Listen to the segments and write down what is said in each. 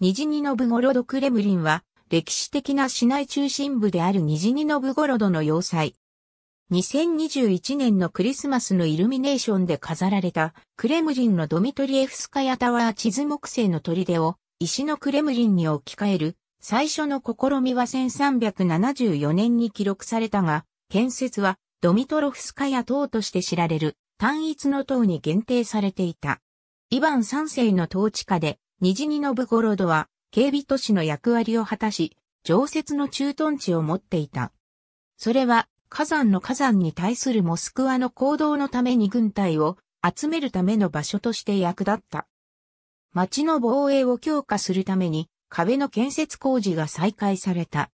ニジニノブゴロドクレムリンは、歴史的な市内中心部であるニジニノブゴロドの要塞。2021年のクリスマスのイルミネーションで飾られた、クレムリンのドミトリエフスカヤタワー地図木製の砦を、石のクレムリンに置き換える、最初の試みは1374年に記録されたが、建設はドミトロフスカヤ塔として知られる単一の塔に限定されていた。イヴァン三世の統治下でニジニノブゴロドは警備都市の役割を果たし、常設の駐屯地を持っていた。それは火山の火山に対するモスクワの行動のために軍隊を集めるための場所として役立った。町の防衛を強化するために壁の建設工事が再開された。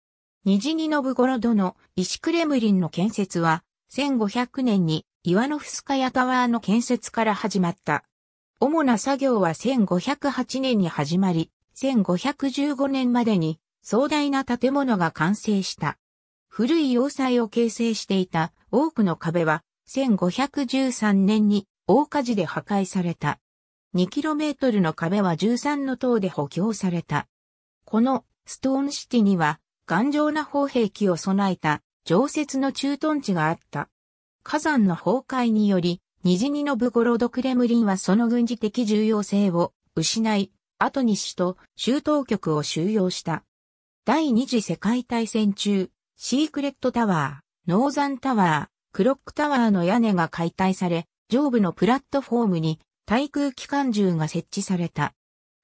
ニジニノブゴロドの石クレムリンの建設は1500年に岩のノフスカヤタワーの建設から始まった。主な作業は1508年に始まり、1515年までに壮大な建物が完成した。古い要塞を形成していた多くの壁は1513年に大火事で破壊された。2km の壁は13の塔で補強された。このストーンシティには頑丈な砲兵器を備えた常設の駐屯地があった。火山の崩壊によりニジニノブゴロドクレムリンはその軍事的重要性を失い、後に死と州当局を収容した。第二次世界大戦中、シークレットタワー、ノーザンタワー、クロックタワーの屋根が解体され、上部のプラットフォームに対空機関銃が設置された。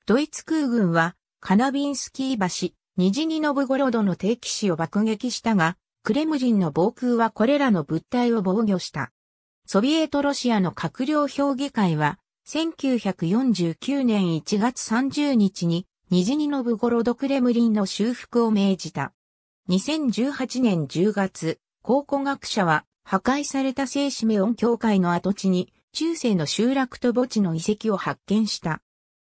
ドイツ空軍はカナビンスキー橋、ニジニノブゴロドの定期市を爆撃したが、クレムリンの防空はこれらの物体を防御した。ソビエトロシアの閣僚評議会は、1949年1月30日に、ニジニノブゴロドクレムリンの修復を命じた。2018年10月、考古学者は、破壊された聖シメオン教会の跡地に、中世の集落と墓地の遺跡を発見した。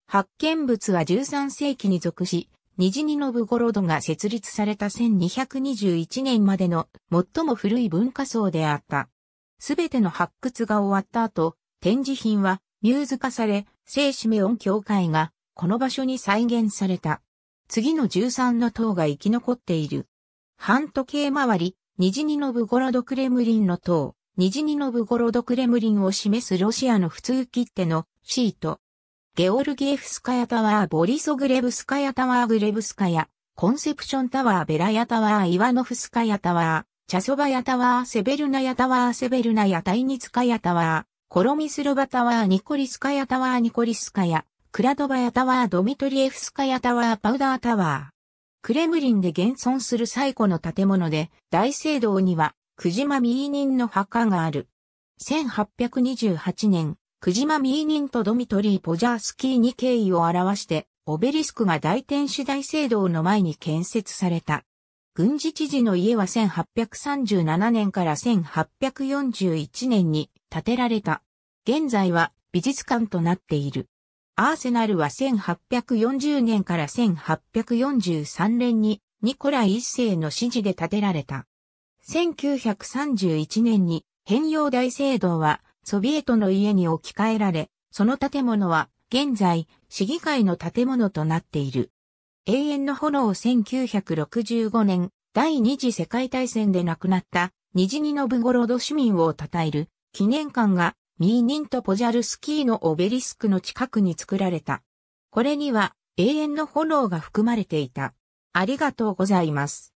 発見物は13世紀に属し、ニジニノブゴロドが設立された1221年までの最も古い文化層であった。すべての発掘が終わった後、展示品はミューズ化され、聖シメオン教会がこの場所に再現された。次の13の塔が生き残っている。半時計回り、ニジニノブゴロドクレムリンの塔、ニジニノブゴロドクレムリンを示すロシアの普通切手のシート。ゲオルギエフスカヤタワー、ボリソグレブスカヤタワー、グレブスカヤ、コンセプションタワー、ベラヤタワー、イワノフスカヤタワー。茶そば屋タワー、セベルナ屋タワー、セベルナ屋、タイニツカ屋タワー、コロミスロバタワー、ニコリスカ屋タワー、ニコリスカ屋、クラドバ屋タワー、ドミトリエフスカ屋タワー、パウダータワー。クレムリンで現存する最古の建物で、大聖堂には、クジマミーニンの墓がある。1828年、クジマミーニンとドミトリー・ポジャースキーに敬意を表して、オベリスクが大天使大聖堂の前に建設された。軍事知事の家は1837年から1841年に建てられた。現在は美術館となっている。アーセナルは1840年から1843年にニコライ一世の指示で建てられた。1931年に変容大聖堂はソビエトの家に置き換えられ、その建物は現在市議会の建物となっている。永遠の炎1965年、第二次世界大戦で亡くなったニジニノブゴロド市民を称える記念館がミーニンとポジャルスキーのオベリスクの近くに作られた。これには永遠の炎が含まれていた。ありがとうございます。